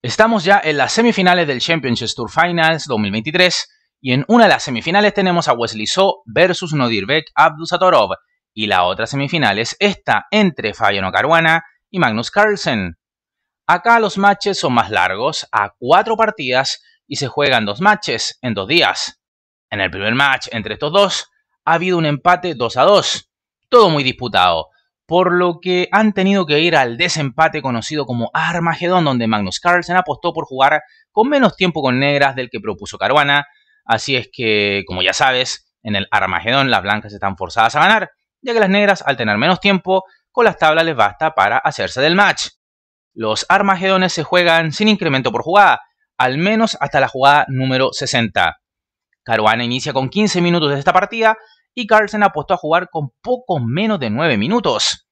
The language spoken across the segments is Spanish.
Estamos ya en las semifinales del Championship Tour Finals 2023 y en una de las semifinales tenemos a Wesley So versus Nodirbek Abdusatorov y la otra semifinal es esta entre Fabiano Caruana y Magnus Carlsen. Acá los matches son más largos, a cuatro partidas y se juegan dos matches en dos días. En el primer match entre estos dos ha habido un empate 2 a 2, todo muy disputado por lo que han tenido que ir al desempate conocido como Armagedón, donde Magnus Carlsen apostó por jugar con menos tiempo con negras del que propuso Caruana. Así es que, como ya sabes, en el Armagedón las blancas están forzadas a ganar, ya que las negras, al tener menos tiempo, con las tablas les basta para hacerse del match. Los Armagedones se juegan sin incremento por jugada, al menos hasta la jugada número 60. Caruana inicia con 15 minutos de esta partida, y Carlsen apostó a jugar con poco menos de 9 minutos.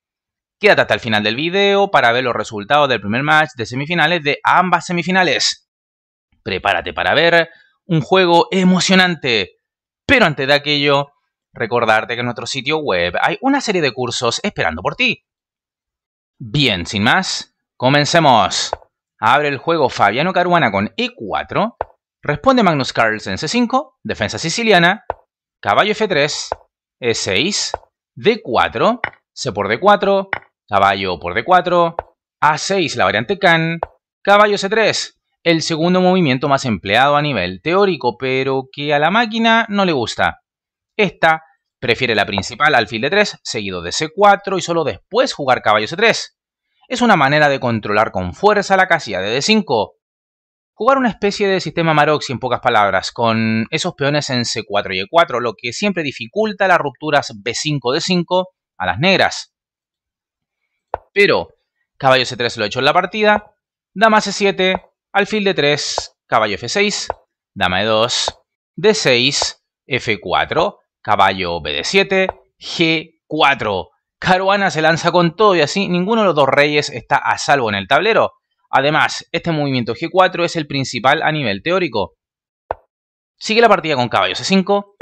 Quédate hasta el final del video para ver los resultados del primer match de semifinales de ambas semifinales. Prepárate para ver un juego emocionante. Pero antes de aquello, recordarte que en nuestro sitio web hay una serie de cursos esperando por ti. Bien, sin más, comencemos. Abre el juego Fabiano Caruana con E4, responde Magnus Carlsen C5, defensa siciliana, caballo F3, E6, D4, C por D4, caballo por D4, A6 la variante can, caballo C3, el segundo movimiento más empleado a nivel teórico, pero que a la máquina no le gusta. Esta prefiere la principal alfil d 3, seguido de C4 y solo después jugar caballo C3. Es una manera de controlar con fuerza la casilla de D5, Jugar una especie de sistema maroxi en pocas palabras, con esos peones en C4 y E4, lo que siempre dificulta las rupturas B5, D5 a las negras. Pero, caballo C3 lo ha hecho en la partida, dama C7, alfil D3, caballo F6, dama E2, D6, F4, caballo BD7, G4. Caruana se lanza con todo y así ninguno de los dos reyes está a salvo en el tablero. Además, este movimiento G4 es el principal a nivel teórico. Sigue la partida con caballo C5,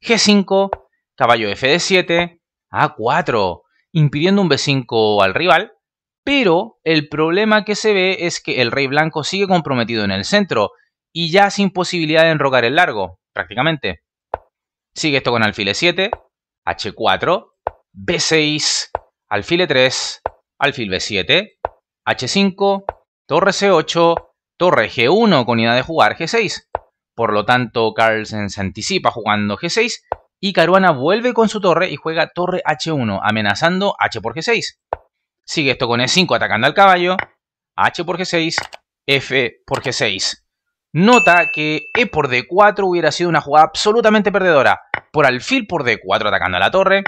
G5, caballo F 7, A4, impidiendo un B5 al rival, pero el problema que se ve es que el rey blanco sigue comprometido en el centro y ya sin posibilidad de enrocar el largo, prácticamente. Sigue esto con alfil E7, H4, B6, alfil E3, alfil B7, H5, torre C8, torre G1 con idea de jugar G6. Por lo tanto, Carlsen se anticipa jugando G6 y Caruana vuelve con su torre y juega torre H1, amenazando H por G6. Sigue esto con E5 atacando al caballo, H por G6, F por G6. Nota que E por D4 hubiera sido una jugada absolutamente perdedora. Por alfil por D4 atacando a la torre,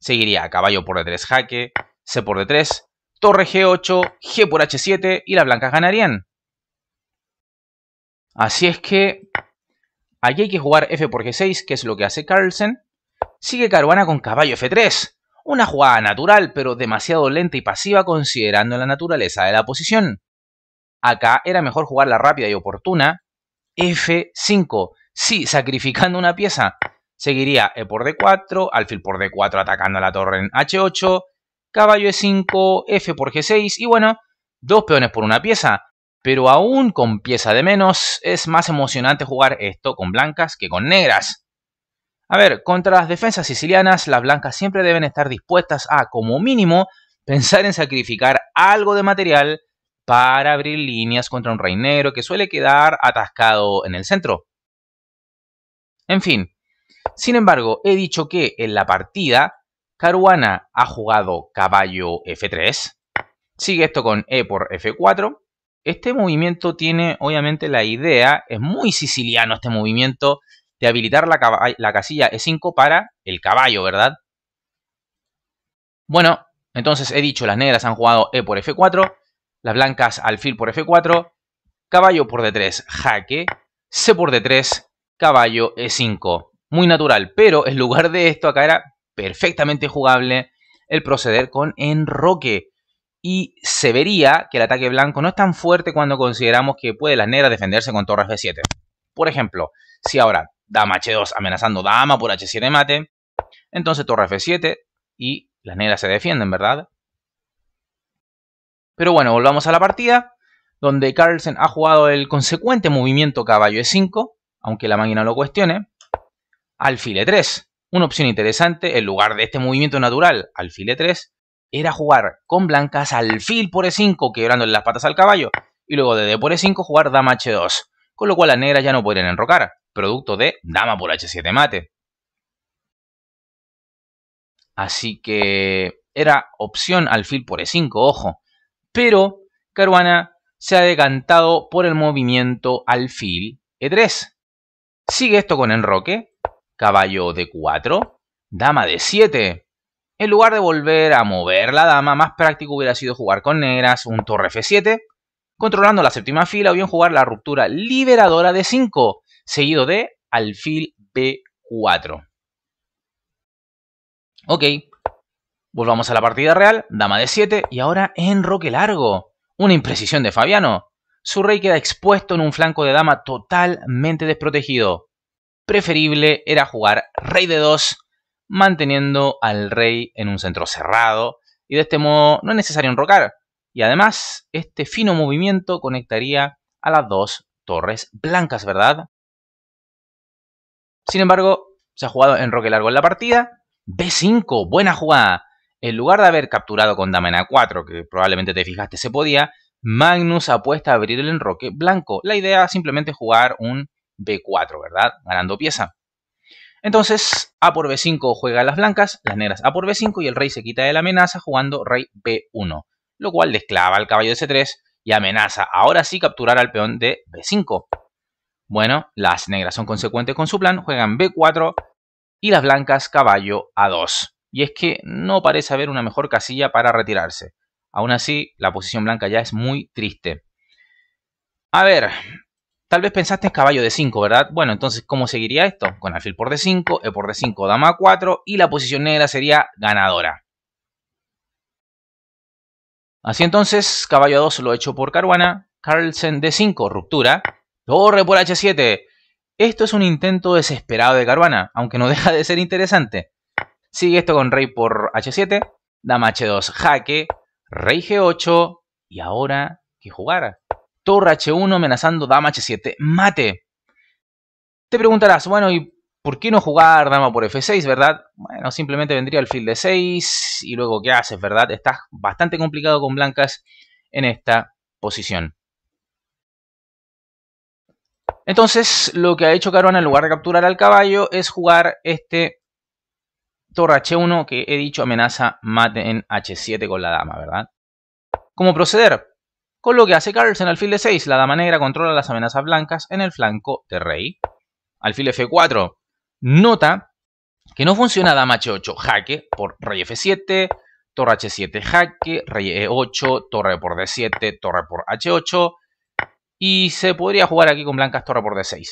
seguiría caballo por D3 jaque, C por D3, torre G8, G por H7 y las blancas ganarían. Así es que aquí hay que jugar F por G6, que es lo que hace Carlsen. Sigue Caruana con caballo F3. Una jugada natural, pero demasiado lenta y pasiva considerando la naturaleza de la posición. Acá era mejor jugar la rápida y oportuna. F5. Sí, sacrificando una pieza. Seguiría E por D4, alfil por D4 atacando a la torre en H8, caballo E5, F por G6 y bueno, dos peones por una pieza. Pero aún con pieza de menos, es más emocionante jugar esto con blancas que con negras. A ver, contra las defensas sicilianas, las blancas siempre deben estar dispuestas a, como mínimo, pensar en sacrificar algo de material para abrir líneas contra un rey negro que suele quedar atascado en el centro. En fin, sin embargo, he dicho que en la partida Caruana ha jugado caballo F3. Sigue esto con E por F4. Este movimiento tiene obviamente la idea, es muy siciliano este movimiento, de habilitar la, casilla E5 para el caballo, ¿verdad? Bueno, entonces he dicho, las negras han jugado E por F4, las blancas alfil por F4, caballo por D3, jaque, C por D3, caballo E5. Muy natural, pero en lugar de esto acá era perfectamente jugable el proceder con enroque. Y se vería que el ataque blanco no es tan fuerte cuando consideramos que puede las negras defenderse con torre f 7 Por ejemplo, si ahora dama H2 amenazando dama por H7 mate, entonces torre F7 y las negras se defienden, ¿verdad? Pero bueno, volvamos a la partida, donde Carlsen ha jugado el consecuente movimiento caballo E5, aunque la máquina lo cuestione, alfil E3, una opción interesante, en lugar de este movimiento natural, alfil e3, era jugar con blancas alfil por e5, quebrando las patas al caballo, y luego de d por e5 jugar dama h2, con lo cual las negras ya no podrían enrocar, producto de dama por h7 mate. Así que era opción alfil por e5, ojo. Pero Caruana se ha decantado por el movimiento alfil e3. Sigue esto con enroque, caballo de 4, dama de 7. En lugar de volver a mover la dama, más práctico hubiera sido jugar con negras un torre f7, controlando la séptima fila o bien jugar la ruptura liberadora de 5, seguido de alfil b4. Ok, volvamos a la partida real, dama de 7 y ahora en roque largo. Una imprecisión de Fabiano. Su rey queda expuesto en un flanco de dama totalmente desprotegido preferible era jugar rey de 2 manteniendo al rey en un centro cerrado y de este modo no es necesario enrocar. Y además, este fino movimiento conectaría a las dos torres blancas, ¿verdad? Sin embargo, se ha jugado enroque largo en la partida. B5, buena jugada. En lugar de haber capturado con dama A4, que probablemente te fijaste se podía, Magnus apuesta a abrir el enroque blanco. La idea es simplemente jugar un B4, ¿verdad? Ganando pieza. Entonces, A por B5 juega las blancas, las negras A por B5 y el rey se quita de la amenaza jugando rey B1, lo cual desclava al caballo de C3 y amenaza ahora sí capturar al peón de B5. Bueno, las negras son consecuentes con su plan, juegan B4 y las blancas caballo A2. Y es que no parece haber una mejor casilla para retirarse. Aún así, la posición blanca ya es muy triste. A ver, Tal vez pensaste en caballo de 5, ¿verdad? Bueno, entonces, ¿cómo seguiría esto? Con alfil por d5, e por d5, dama 4 y la posición negra sería ganadora. Así entonces, caballo a 2 lo hecho por Caruana, Carlsen d5, ruptura, torre por h7. Esto es un intento desesperado de Caruana, aunque no deja de ser interesante. Sigue esto con rey por h7, dama h2, jaque, rey g8 y ahora ¿qué jugar. Torre H1 amenazando Dama H7. ¡Mate! Te preguntarás, bueno, ¿y por qué no jugar Dama por F6, verdad? Bueno, simplemente vendría el fil de 6 y luego ¿qué haces, verdad? Estás bastante complicado con blancas en esta posición. Entonces, lo que ha hecho Caruana en lugar de capturar al caballo es jugar este torre H1 que he dicho amenaza mate en H7 con la dama, ¿verdad? ¿Cómo proceder? Con lo que hace Carlsen alfil de 6 la dama negra controla las amenazas blancas en el flanco de rey. Alfil F4, nota que no funciona dama H8 jaque por rey F7, torre H7 jaque, rey E8, torre por D7, torre por H8. Y se podría jugar aquí con blancas torre por D6.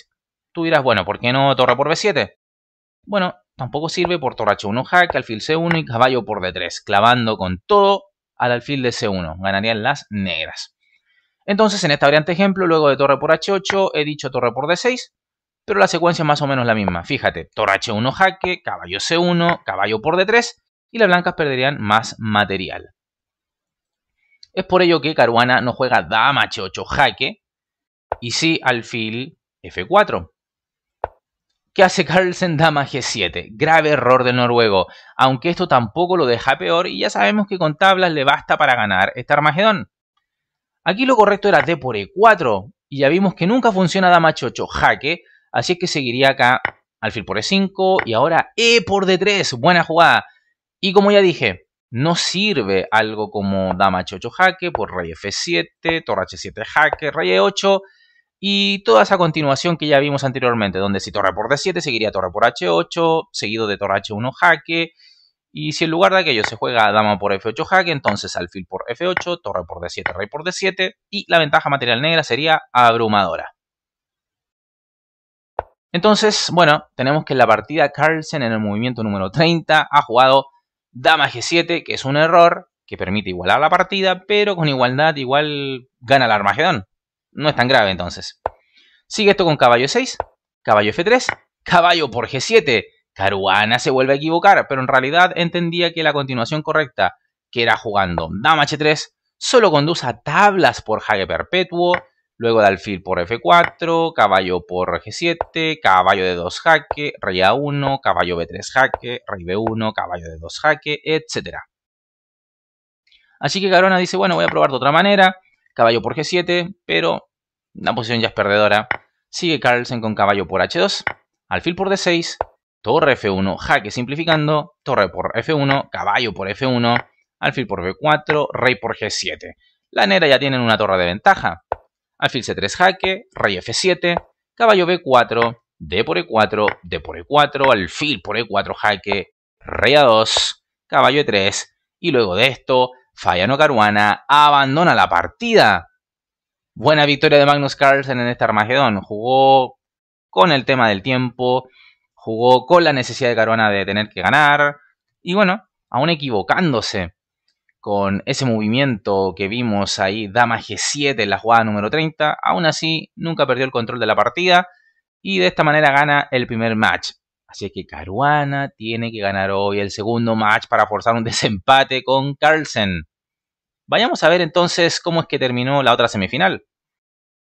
Tú dirás, bueno, ¿por qué no torre por B7? Bueno, tampoco sirve por torre H1 jaque, alfil C1 y caballo por D3, clavando con todo al alfil de C1. Ganarían las negras. Entonces, en esta variante ejemplo, luego de torre por h8, he dicho torre por d6, pero la secuencia es más o menos la misma. Fíjate, torre h1 jaque, caballo c1, caballo por d3, y las blancas perderían más material. Es por ello que Caruana no juega dama h8 jaque, y sí alfil f4. ¿Qué hace Carlsen dama g7? Grave error del noruego, aunque esto tampoco lo deja peor y ya sabemos que con tablas le basta para ganar este Armagedón. Aquí lo correcto era D por E4. Y ya vimos que nunca funciona dama 8 jaque. Así es que seguiría acá alfil por E5 y ahora E por D3. Buena jugada. Y como ya dije, no sirve algo como dama H8 jaque por rey F7, torre H7 jaque, rey E8 y toda esa continuación que ya vimos anteriormente, donde si torre por D7 seguiría torre por H8, seguido de torre H1 jaque y si en lugar de aquello se juega dama por f8 jaque, entonces alfil por f8, torre por d7, rey por d7, y la ventaja material negra sería abrumadora. Entonces, bueno, tenemos que en la partida Carlsen en el movimiento número 30 ha jugado dama g7, que es un error que permite igualar la partida, pero con igualdad igual gana el Armagedón. No es tan grave entonces. Sigue esto con caballo 6, caballo f3, caballo por g7, Caruana se vuelve a equivocar, pero en realidad entendía que la continuación correcta, que era jugando dama h3, solo conduce a tablas por jaque perpetuo, luego de alfil por f4, caballo por g7, caballo de 2 jaque, rey a1, caballo b3 jaque, rey b1, caballo de 2 jaque, etc. Así que Caruana dice, bueno, voy a probar de otra manera, caballo por g7, pero la posición ya es perdedora. Sigue Carlsen con caballo por h2, alfil por d6, torre F1, jaque simplificando, torre por F1, caballo por F1, alfil por B4, rey por G7. La nera ya tienen una torre de ventaja. Alfil C3 jaque, rey F7, caballo B4, D por E4, D por E4, alfil por E4 jaque, rey A2, caballo E3, y luego de esto, Fayano Caruana abandona la partida. Buena victoria de Magnus Carlsen en este Armagedón. Jugó con el tema del tiempo, jugó con la necesidad de Caruana de tener que ganar. Y bueno, aún equivocándose con ese movimiento que vimos ahí, Dama G7 en la jugada número 30, aún así nunca perdió el control de la partida y de esta manera gana el primer match. Así que Caruana tiene que ganar hoy el segundo match para forzar un desempate con Carlsen. Vayamos a ver entonces cómo es que terminó la otra semifinal.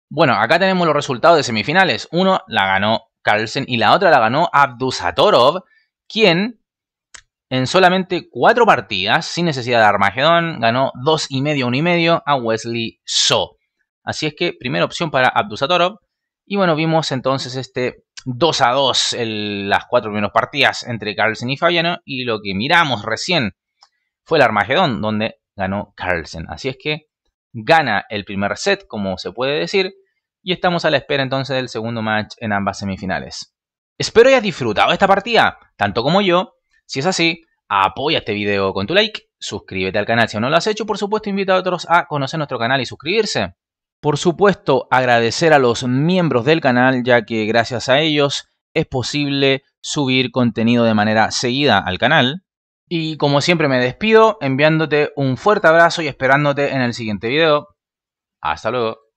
Bueno, acá tenemos los resultados de semifinales. Uno la ganó Carlsen y la otra la ganó Abdusatorov, quien en solamente cuatro partidas, sin necesidad de Armagedón, ganó dos y medio, y medio a Wesley So. Así es que primera opción para Abdusatorov. Y bueno, vimos entonces este 2 a 2 en las cuatro primeras partidas entre Carlsen y Fabiano. Y lo que miramos recién fue el Armagedón, donde ganó Carlsen. Así es que gana el primer set, como se puede decir y estamos a la espera entonces del segundo match en ambas semifinales. Espero hayas disfrutado esta partida, tanto como yo. Si es así, apoya este video con tu like, suscríbete al canal si aún no lo has hecho, por supuesto invita a otros a conocer nuestro canal y suscribirse. Por supuesto, agradecer a los miembros del canal, ya que gracias a ellos es posible subir contenido de manera seguida al canal. Y como siempre me despido enviándote un fuerte abrazo y esperándote en el siguiente video. Hasta luego.